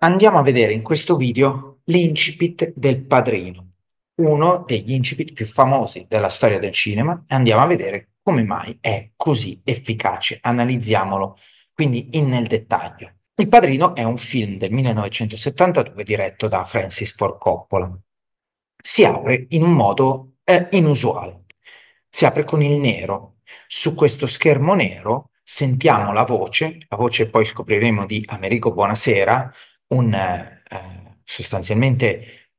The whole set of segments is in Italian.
Andiamo a vedere in questo video l'incipit del Padrino, uno degli incipit più famosi della storia del cinema, e andiamo a vedere come mai è così efficace. Analizziamolo quindi in nel dettaglio. Il Padrino è un film del 1972 diretto da Francis Ford Coppola. Si apre in un modo eh, inusuale. Si apre con il nero. Su questo schermo nero sentiamo la voce, la voce poi scopriremo di Amerigo Buonasera, un, eh, sostanzialmente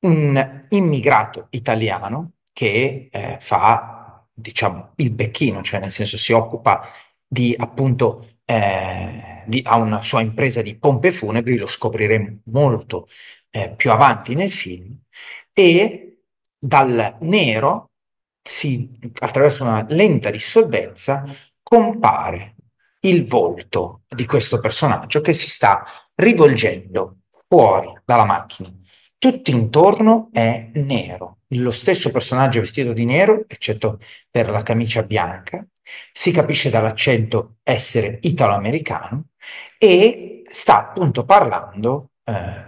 un immigrato italiano che eh, fa, diciamo, il becchino, cioè nel senso si occupa di appunto eh, di, ha una sua impresa di pompe funebri, lo scopriremo molto eh, più avanti nel film, e dal nero si, attraverso una lenta dissolvenza compare il volto di questo personaggio che si sta rivolgendo fuori dalla macchina. Tutto intorno è nero, lo stesso personaggio vestito di nero, eccetto per la camicia bianca, si capisce dall'accento essere italo-americano e sta appunto parlando eh,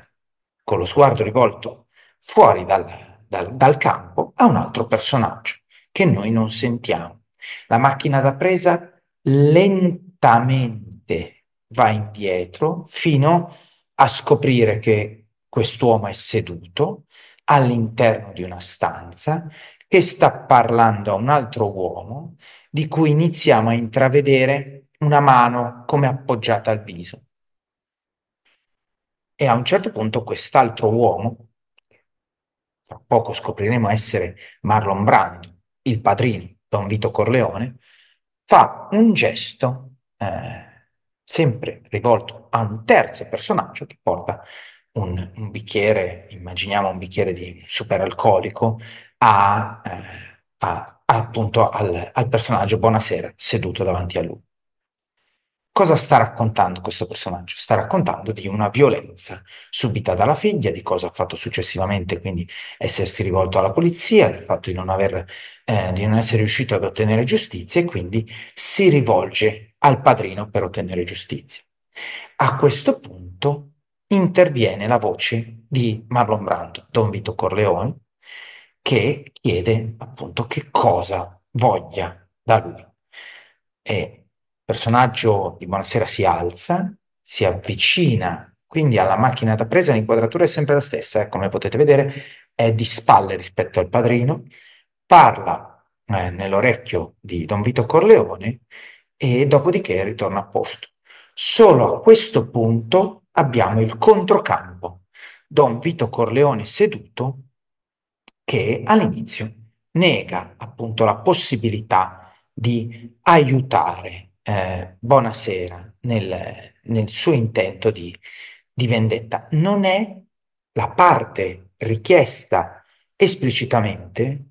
con lo sguardo rivolto fuori dal, dal, dal campo a un altro personaggio che noi non sentiamo. La macchina da presa lentamente lentamente va indietro fino a scoprire che quest'uomo è seduto all'interno di una stanza che sta parlando a un altro uomo di cui iniziamo a intravedere una mano come appoggiata al viso. E a un certo punto quest'altro uomo, tra poco scopriremo essere Marlon Brando, il padrino Don Vito Corleone, fa un gesto eh, sempre rivolto a un terzo personaggio che porta un, un bicchiere, immaginiamo un bicchiere di superalcolico, a, eh, a, appunto al, al personaggio Buonasera seduto davanti a lui. Cosa sta raccontando questo personaggio? Sta raccontando di una violenza subita dalla figlia, di cosa ha fatto successivamente, quindi essersi rivolto alla polizia, del fatto di non, aver, eh, di non essere riuscito ad ottenere giustizia e quindi si rivolge al padrino per ottenere giustizia. A questo punto interviene la voce di Marlon Brando, Don Vito Corleone, che chiede appunto che cosa voglia da lui. E il personaggio di Buonasera si alza, si avvicina quindi alla macchina da presa, l'inquadratura è sempre la stessa, eh, come potete vedere, è di spalle rispetto al padrino, parla eh, nell'orecchio di Don Vito Corleone e dopodiché ritorna a posto. Solo a questo punto abbiamo il controcampo, Don Vito Corleone seduto, che all'inizio nega appunto la possibilità di aiutare eh, Buonasera nel, nel, suo intento di, di vendetta. Non è la parte richiesta esplicitamente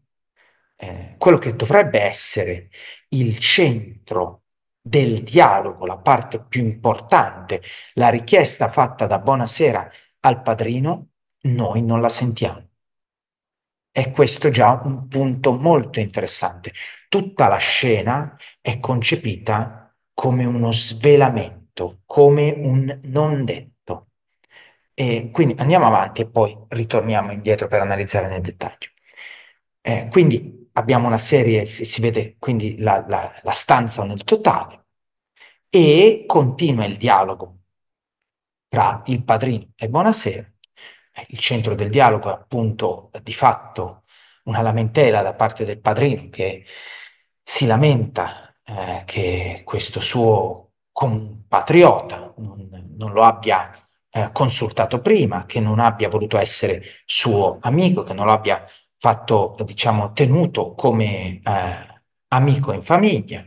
eh, quello che dovrebbe essere il centro del dialogo, la parte più importante, la richiesta fatta da Buonasera al padrino, noi non la sentiamo. E questo è già un punto molto interessante. Tutta la scena è concepita come uno svelamento, come un non detto. E quindi andiamo avanti e poi ritorniamo indietro per analizzare nel dettaglio. Eh, quindi abbiamo una serie, si, si vede quindi la, la, la stanza nel totale, e continua il dialogo tra il padrino e Buonasera. Eh, il centro del dialogo è appunto eh, di fatto una lamentela da parte del padrino che si lamenta eh, che questo suo compatriota non, non lo abbia eh, consultato prima, che non abbia voluto essere suo amico, che non lo abbia fatto, diciamo, tenuto come eh, amico in famiglia,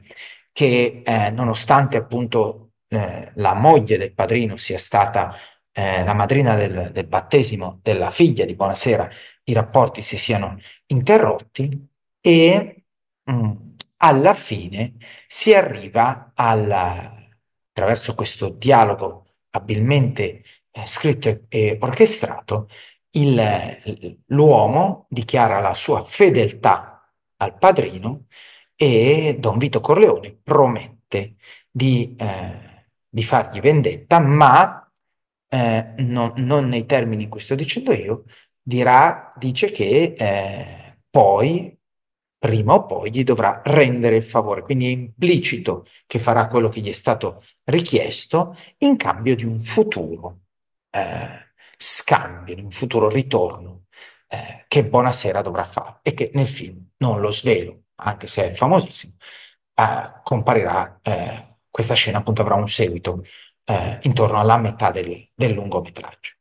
che eh, nonostante appunto eh, la moglie del padrino sia stata eh, la madrina del, del battesimo della figlia di Buonasera, i rapporti si siano interrotti e mh, mm, alla fine si arriva alla, attraverso questo dialogo abilmente eh, scritto e, e, orchestrato il, l'uomo dichiara la sua fedeltà al padrino e Don Vito Corleone promette di, eh, di fargli vendetta, ma eh, non, non, nei termini in cui sto dicendo io, dirà, dice che eh, poi, prima o poi, gli dovrà rendere il favore. Quindi è implicito che farà quello che gli è stato richiesto in cambio di un futuro. Eh, scambio, di un futuro ritorno eh, che Buonasera dovrà fare e che nel film, non lo svelo, anche se è famosissimo, eh, comparirà, eh, questa scena appunto avrà un seguito eh, intorno alla metà del, del lungometraggio.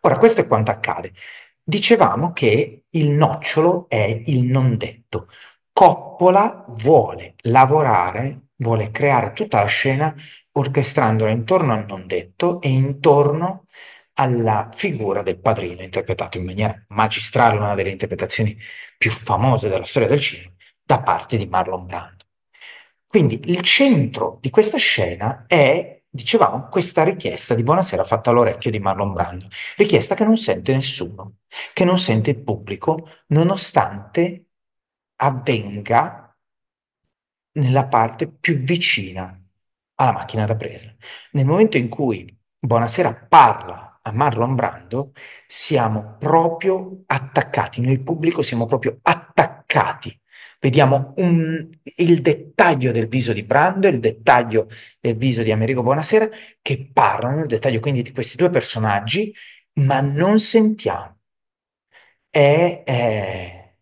Ora, questo è quanto accade. Dicevamo che il nocciolo è il non detto. Coppola vuole lavorare, vuole creare tutta la scena orchestrandola intorno al non detto e intorno alla figura del padrino, interpretato in maniera magistrale, una delle interpretazioni più famose della storia del cinema, da parte di Marlon Brando. Quindi il centro di questa scena è, dicevamo, questa richiesta di buonasera fatta all'orecchio di Marlon Brando, richiesta che non sente nessuno, che non sente il pubblico, nonostante avvenga nella parte più vicina alla macchina da presa. Nel momento in cui Buonasera parla a Marlon Brando, siamo proprio attaccati, noi pubblico siamo proprio attaccati. Vediamo un, il dettaglio del viso di Brando, il dettaglio del viso di Amerigo Buonasera, che parlano, il dettaglio quindi di questi due personaggi, ma non sentiamo. È, è,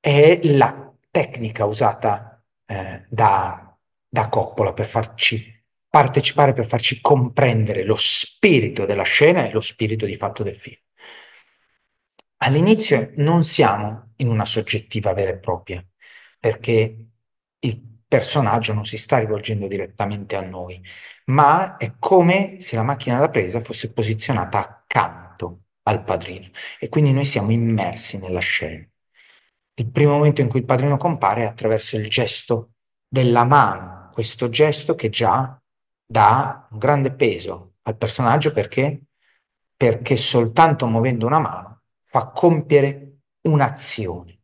è la tecnica usata eh, da, da Coppola per farci partecipare per farci comprendere lo spirito della scena e lo spirito di fatto del film. All'inizio non siamo in una soggettiva vera e propria, perché il personaggio non si sta rivolgendo direttamente a noi, ma è come se la macchina da presa fosse posizionata accanto al padrino e quindi noi siamo immersi nella scena. Il primo momento in cui il padrino compare è attraverso il gesto della mano, questo gesto che già dà un grande peso al personaggio perché? Perché soltanto muovendo una mano fa compiere un'azione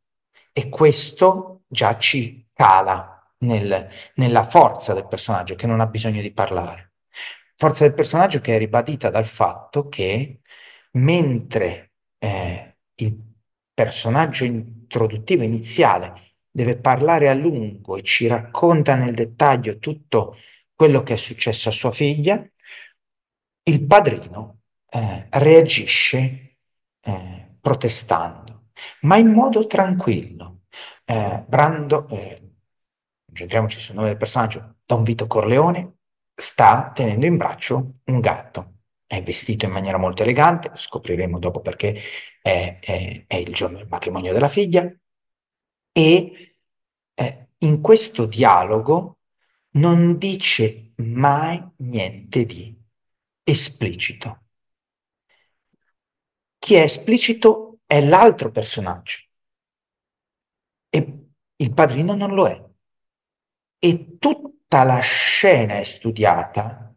e questo già ci cala nel, nella forza del personaggio che non ha bisogno di parlare. Forza del personaggio che è ribadita dal fatto che mentre eh, il personaggio introduttivo iniziale deve parlare a lungo e ci racconta nel dettaglio tutto quello che è successo a sua figlia, il padrino eh, reagisce eh, protestando, ma in modo tranquillo. Eh, Brando, eh, concentriamoci sul nome del personaggio, Don Vito Corleone, sta tenendo in braccio un gatto. È vestito in maniera molto elegante, scopriremo dopo perché è, è, è il giorno del matrimonio della figlia. E eh, in questo dialogo non dice mai niente di esplicito. Chi è esplicito è l'altro personaggio e il padrino non lo è. E tutta la scena è studiata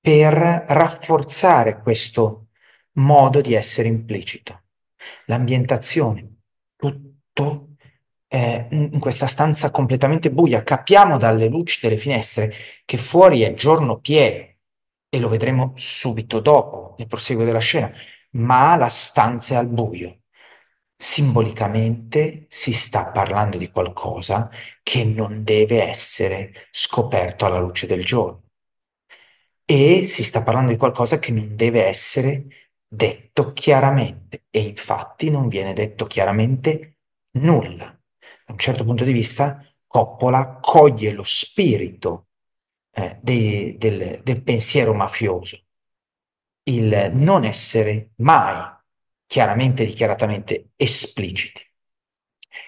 per rafforzare questo modo di essere implicito. L'ambientazione, tutto eh, in questa stanza completamente buia. Capiamo dalle luci delle finestre che fuori è giorno pieno e lo vedremo subito dopo nel proseguo della scena, ma la stanza è al buio. Simbolicamente si sta parlando di qualcosa che non deve essere scoperto alla luce del giorno e si sta parlando di qualcosa che non deve essere detto chiaramente e infatti non viene detto chiaramente nulla un certo punto di vista, Coppola coglie lo spirito eh, de, del, del pensiero mafioso, il non essere mai chiaramente, dichiaratamente espliciti.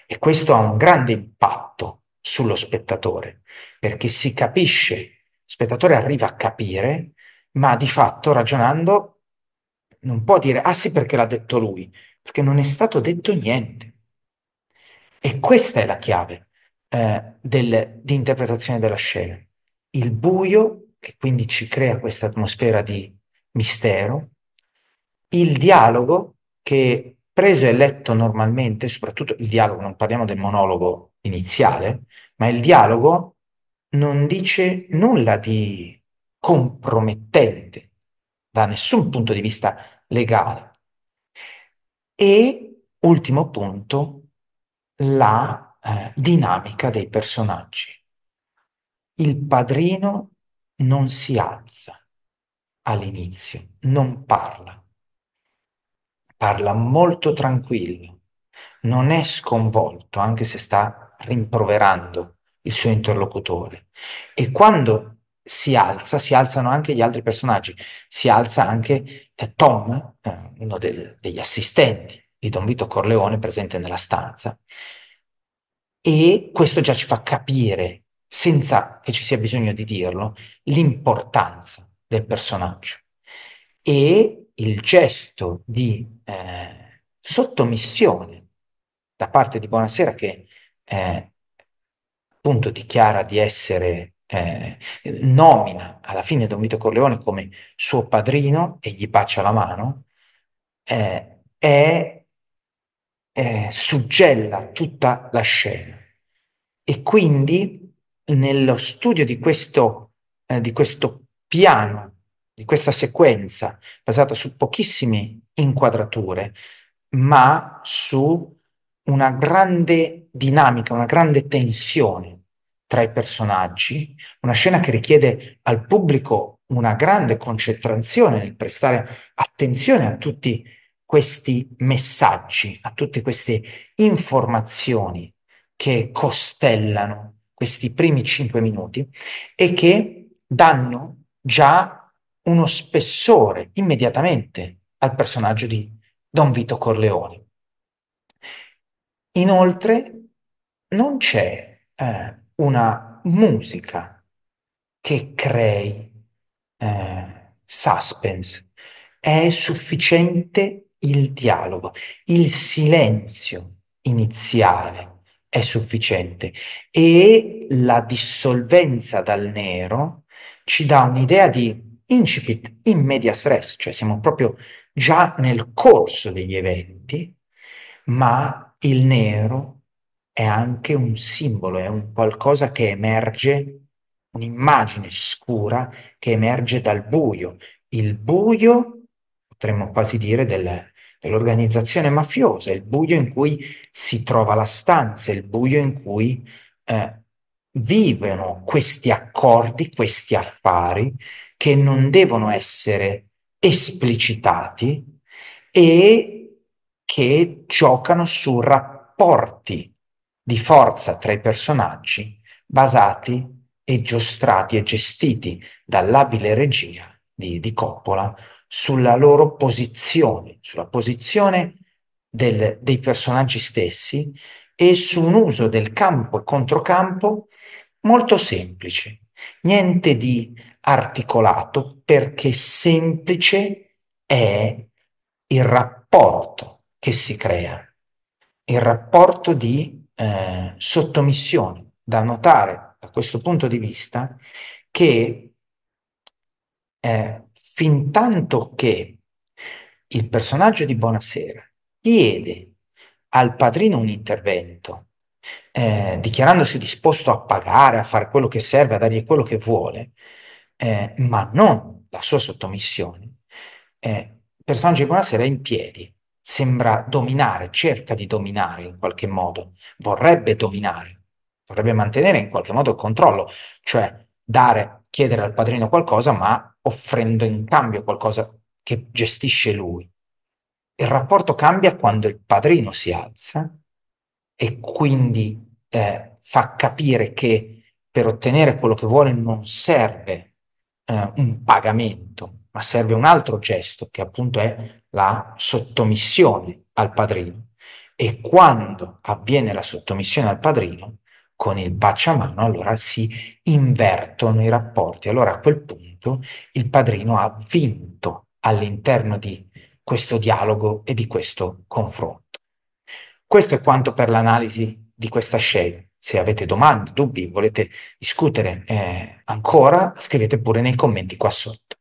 E questo ha un grande impatto sullo spettatore, perché si capisce, lo spettatore arriva a capire, ma di fatto ragionando non può dire ah sì perché l'ha detto lui, perché non è stato detto niente. E questa è la chiave eh, del, di interpretazione della scena. Il buio, che quindi ci crea questa atmosfera di mistero, il dialogo, che preso e letto normalmente, soprattutto il dialogo, non parliamo del monologo iniziale, ma il dialogo non dice nulla di compromettente da nessun punto di vista legale. E ultimo punto, la eh, dinamica dei personaggi. Il padrino non si alza all'inizio, non parla, parla molto tranquillo, non è sconvolto anche se sta rimproverando il suo interlocutore e quando si alza, si alzano anche gli altri personaggi, si alza anche eh, Tom, eh, uno del, degli assistenti, di Don Vito Corleone presente nella stanza. E questo già ci fa capire, senza che ci sia bisogno di dirlo, l'importanza del personaggio. E il gesto di eh, sottomissione da parte di Buonasera che eh, appunto dichiara di essere, eh, nomina alla fine Don Vito Corleone come suo padrino e gli bacia la mano, eh, è eh, suggella tutta la scena. E quindi nello studio di questo, eh, di questo piano, di questa sequenza, basata su pochissime inquadrature, ma su una grande dinamica, una grande tensione tra i personaggi, una scena che richiede al pubblico una grande concentrazione nel prestare attenzione a tutti i questi messaggi, a tutte queste informazioni che costellano questi primi cinque minuti e che danno già uno spessore immediatamente al personaggio di Don Vito Corleone. Inoltre non c'è eh, una musica che crei eh, suspense, è sufficiente il dialogo, il silenzio iniziale è sufficiente e la dissolvenza dal nero ci dà un'idea di incipit in media stress, cioè siamo proprio già nel corso degli eventi, ma il nero è anche un simbolo, è un qualcosa che emerge, un'immagine scura che emerge dal buio, il buio potremmo quasi dire del dell'organizzazione mafiosa, il buio in cui si trova la stanza, il buio in cui eh, vivono questi accordi, questi affari che non devono essere esplicitati e che giocano su rapporti di forza tra i personaggi basati e giostrati e gestiti dall'abile regia di, di Coppola sulla loro posizione, sulla posizione del, dei personaggi stessi e su un uso del campo e controcampo molto semplice, niente di articolato perché semplice è il rapporto che si crea, il rapporto di eh, sottomissione. Da notare da questo punto di vista che eh, fin tanto che il personaggio di Buonasera chiede al padrino un intervento, eh, dichiarandosi disposto a pagare, a fare quello che serve, a dargli quello che vuole, eh, ma non la sua sottomissione, eh, il personaggio di Buonasera è in piedi, sembra dominare, cerca di dominare in qualche modo, vorrebbe dominare, vorrebbe mantenere in qualche modo il controllo, cioè dare, chiedere al padrino qualcosa, ma offrendo in cambio qualcosa che gestisce lui. Il rapporto cambia quando il padrino si alza e quindi eh, fa capire che per ottenere quello che vuole non serve eh, un pagamento, ma serve un altro gesto che appunto è la sottomissione al padrino. E quando avviene la sottomissione al padrino, con il baciamano, allora si invertono i rapporti. Allora a quel punto momento il padrino ha vinto all'interno di questo dialogo e di questo confronto. Questo è quanto per l'analisi di questa scelta. Se avete domande, dubbi, volete discutere eh, ancora, scrivete pure nei commenti qua sotto.